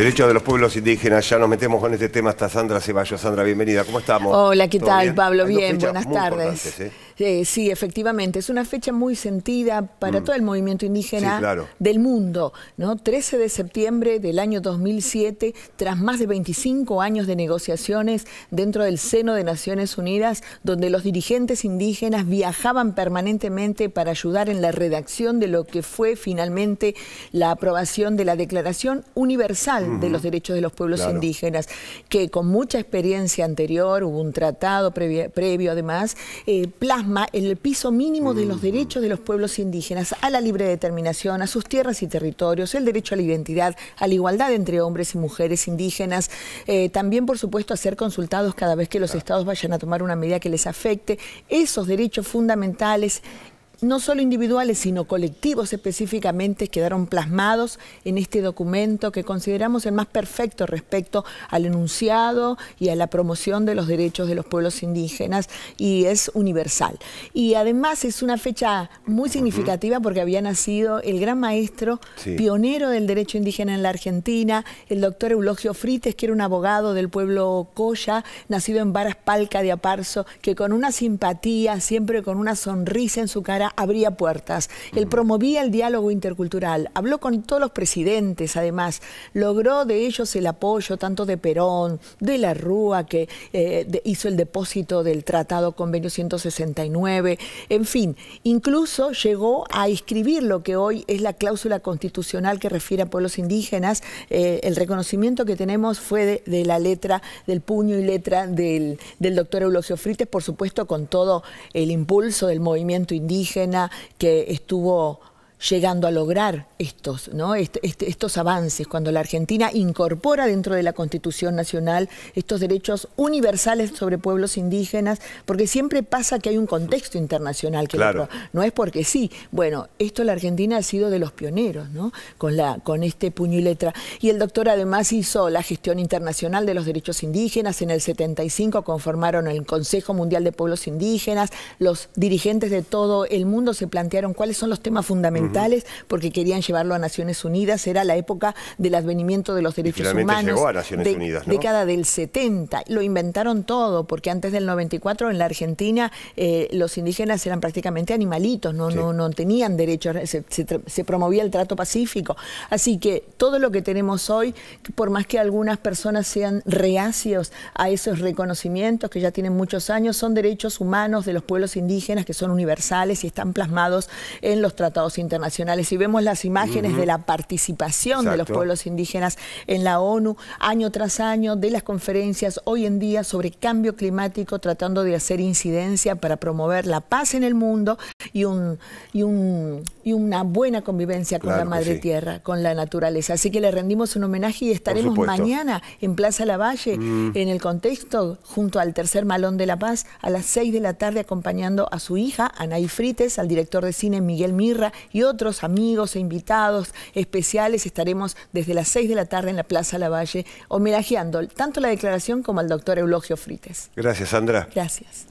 Derecho de los pueblos indígenas, ya nos metemos con este tema. hasta Sandra Ceballos. Sandra, bienvenida. ¿Cómo estamos? Hola, ¿qué tal, Pablo? Bien, buenas tardes. ¿eh? Eh, sí, efectivamente, es una fecha muy sentida para mm. todo el movimiento indígena del mundo. ¿no? 13 de septiembre del año 2007, tras más de 25 años de negociaciones dentro del seno de Naciones Unidas, donde los dirigentes indígenas viajaban permanentemente para ayudar en la redacción de lo que fue finalmente la aprobación de la Declaración Universal de los derechos de los pueblos indígenas, que con mucha experiencia anterior, hubo un tratado previo, además, eh, plasma el piso mínimo de los derechos de los pueblos indígenas a la libre determinación, a sus tierras y territorios, el derecho a la identidad, a la igualdad entre hombres y mujeres indígenas, eh, también por supuesto a ser consultados cada vez que los estados vayan a tomar una medida que les afecte, esos derechos fundamentales no solo individuales, sino colectivos específicamente, quedaron plasmados en este documento que consideramos el más perfecto respecto al enunciado y a la promoción de los derechos de los pueblos indígenas y es universal. Y además es una fecha muy significativa porque había nacido el gran maestro, pionero del derecho indígena en la Argentina, el doctor Eulogio Frites, que era un abogado del pueblo Coya, nacido en Varas Palca de Aparso, que con una simpatía, siempre con una sonrisa en su cara, abría puertas. Él promovía el diálogo intercultural, habló con todos los presidentes, además, logró de ellos el apoyo tanto de Perón, de la Rúa, que eh, hizo el depósito del Tratado Convenio 169, en fin, incluso llegó a escribir lo que hoy es la cláusula constitucional que refiere a pueblos indígenas. Eh, el reconocimiento que tenemos fue de, la letra, del puño y letra del, del doctor Eulogio Frites, por supuesto, con todo el impulso del movimiento indígena que estuvo llegando a lograr estos, estos avances, cuando la Argentina incorpora dentro de la Constitución Nacional estos derechos universales sobre pueblos indígenas, porque siempre pasa que hay un contexto internacional, que no es porque sí. Bueno, esto la Argentina ha sido de los pioneros, con, con este puño y letra. Y el doctor además hizo la gestión internacional de los derechos indígenas, en el 75 conformaron el Consejo Mundial de Pueblos Indígenas, los dirigentes de todo el mundo se plantearon cuáles son los temas fundamentales porque querían llevarlo a Naciones Unidas, era la época del advenimiento de los derechos humanos. Llegó a Naciones Unidas, ¿no? Década del 70, lo inventaron todo, porque antes del 94 en la Argentina eh, los indígenas eran prácticamente animalitos, no, no, tenían derechos, se, se promovía el trato pacífico. Así que todo lo que tenemos hoy, por más que algunas personas sean reacios a esos reconocimientos que ya tienen muchos años, son derechos humanos de los pueblos indígenas que son universales y están plasmados en los tratados internacionales y vemos las imágenes de la participación de los pueblos indígenas en la ONU, año tras año, de las conferencias hoy en día sobre cambio climático, tratando de hacer incidencia para promover la paz en el mundo y, un, una buena convivencia con la madre tierra, con la naturaleza. Así que le rendimos un homenaje y estaremos mañana en Plaza Lavalle, mm. en el contexto, junto al Tercer Malón de la Paz, a las 6 de la tarde, acompañando a su hija, Anaí Frites, al director de cine Miguel Mirra y otros amigos e invitados especiales estaremos desde las 6 de la tarde en la Plaza Lavalle homenajeando tanto la declaración como al doctor Eulogio Frites. Gracias, Sandra. Gracias.